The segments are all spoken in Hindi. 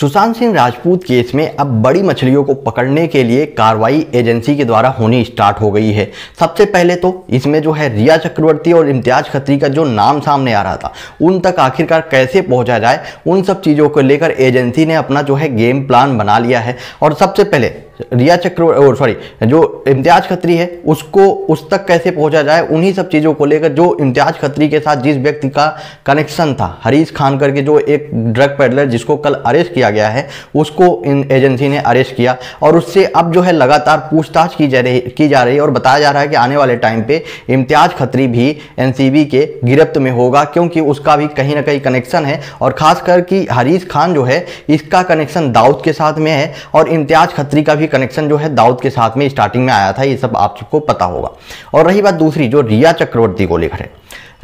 सुशांत सिंह राजपूत केस में अब बड़ी मछलियों को पकड़ने के लिए कार्रवाई एजेंसी के द्वारा होनी स्टार्ट हो गई है सबसे पहले तो इसमें जो है रिया चक्रवर्ती और इम्तियाज खत्री का जो नाम सामने आ रहा था उन तक आखिरकार कैसे पहुंचा जाए उन सब चीज़ों को लेकर एजेंसी ने अपना जो है गेम प्लान बना लिया है और सबसे पहले रिया चक्रवर्ती सॉरी जो इम्तियाज खत्री है उसको उस तक कैसे पहुंचा जाए उन्हीं सब चीज़ों को लेकर जो इम्तियाज खत्री के साथ जिस व्यक्ति का कनेक्शन था हरीश खान करके जो एक ड्रग पेडलर जिसको कल अरेस्ट किया गया है उसको इन एजेंसी ने अरेस्ट किया और उससे अब जो है लगातार पूछताछ की जा रही की जा रही है और बताया जा रहा है कि आने वाले टाइम पर इम्तियाज खत्री भी एन के गिरफ्त में होगा क्योंकि उसका भी कहीं ना कहीं कनेक्शन है और खासकर कि हरीश खान जो है इसका कनेक्शन दाऊद के साथ में है और इम्तियाज खत्री का भी भी कनेक्शन जो है दाऊद के साथ में स्टार्टिंग में आया था ये सब आप सबको पता होगा और रही बात दूसरी जो रिया चक्रवर्ती को लेकर है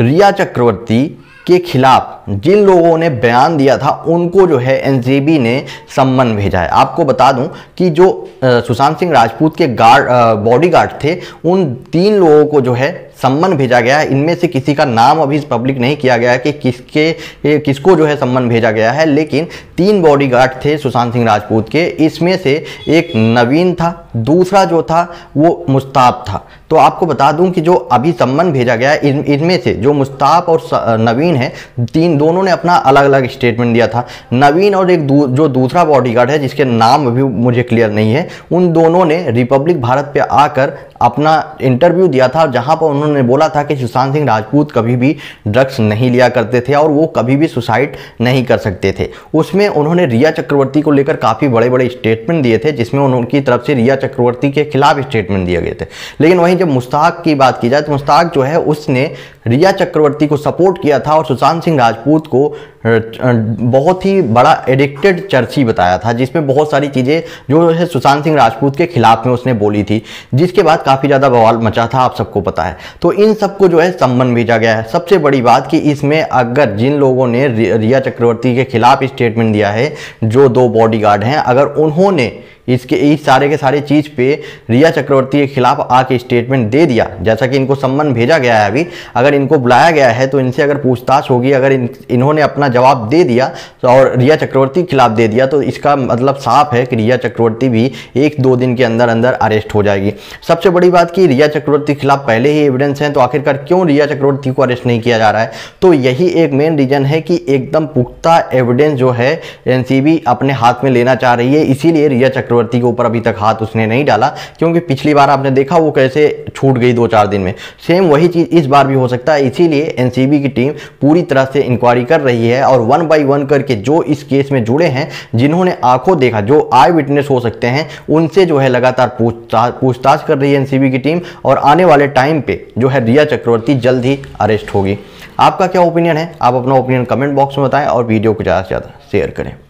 रिया चक्रवर्ती के खिलाफ जिन लोगों ने बयान दिया था उनको जो है एनजीबी ने सम्मन भेजा है आपको बता दूं कि जो सुशांत सिंह राजपूत के गार्ड बॉडीगार्ड थे उन तीन लोगों को जो है सम्मन भेजा गया है इनमें से किसी का नाम अभी पब्लिक नहीं किया गया है कि किसके किसको जो है सम्मन भेजा गया है लेकिन तीन बॉडीगार्ड थे सुशांत सिंह राजपूत के इसमें से एक नवीन था दूसरा जो था वो मुश्ताब था तो आपको बता दूं कि जो अभी सम्मन भेजा गया है इन इनमें से जो मुश्ताब और नवीन है तीन दोनों ने अपना अलग अलग स्टेटमेंट दिया था नवीन और एक दू, जो दूसरा बॉडीगार्ड है जिसके नाम अभी मुझे क्लियर नहीं है उन दोनों ने रिपब्लिक भारत पे आकर अपना इंटरव्यू दिया था जहां पर उन्होंने बोला था कि सुशांत सिंह राजपूत कभी भी ड्रग्स नहीं लिया करते थे और वो कभी भी सुसाइड नहीं कर सकते थे उसमें उन्होंने रिया चक्रवर्ती को लेकर काफ़ी बड़े बड़े स्टेटमेंट दिए थे जिसमें उनकी तरफ से रिया चक्रवर्ती के खिलाफ स्टेटमेंट दिए गए थे लेकिन वहीं जब मुश्ताक की बात की जाए तो मुश्ताक जो है उसने रिया चक्रवर्ती को सपोर्ट किया था और सुशांत सिंह राजपूत को बहुत ही बड़ा एडिक्टेड चर्ची बताया था जिसमें बहुत सारी चीज़ें जो है सुशांत सिंह राजपूत के खिलाफ में उसने बोली थी जिसके बाद काफ़ी ज़्यादा बवाल मचा था आप सबको पता है तो इन सबको जो है सम्मन भेजा गया है सबसे बड़ी बात कि इसमें अगर जिन लोगों ने रिया चक्रवर्ती के खिलाफ स्टेटमेंट दिया है जो दो बॉडी हैं अगर उन्होंने इसके इस सारे के सारे चीज़ पे रिया चक्रवर्ती के खिलाफ आके स्टेटमेंट दे दिया जैसा कि इनको सम्मन भेजा गया है अभी अगर इनको बुलाया गया है तो इनसे अगर पूछताछ होगी अगर इन इन्होंने अपना जवाब दे दिया तो और रिया चक्रवर्ती के खिलाफ दे दिया तो इसका मतलब साफ है कि रिया चक्रवर्ती भी एक दो दिन के अंदर अंदर अरेस्ट हो जाएगी सबसे बड़ी बात की रिया चक्रवर्ती के खिलाफ पहले ही एविडेंस हैं तो आखिरकार क्यों रिया चक्रवर्ती को अरेस्ट नहीं किया जा रहा है तो यही एक मेन रीजन है कि एकदम पुख्ता एविडेंस जो है एनसीबी अपने हाथ में लेना चाह रही है इसीलिए रिया चक्रवर्ती चक्रवर्ती के ऊपर अभी तक हाथ उसने नहीं डाला क्योंकि पिछली बार आपने देखा वो कैसे छूट गई दो चार दिन में सेम वही चीज़ इस बार भी हो सकता है इसीलिए एन की टीम पूरी तरह से इंक्वायरी कर रही है और वन बाई वन करके जो इस केस में जुड़े हैं जिन्होंने आंखों देखा जो आई विटनेस हो सकते हैं उनसे जो है लगातार पूछताछ कर रही है एनसीबी की टीम और आने वाले टाइम पे जो है रिया चक्रवर्ती जल्द ही अरेस्ट होगी आपका क्या ओपिनियन है आप अपना ओपिनियन कमेंट बॉक्स में बताएं और वीडियो को ज़्यादा से ज़्यादा शेयर करें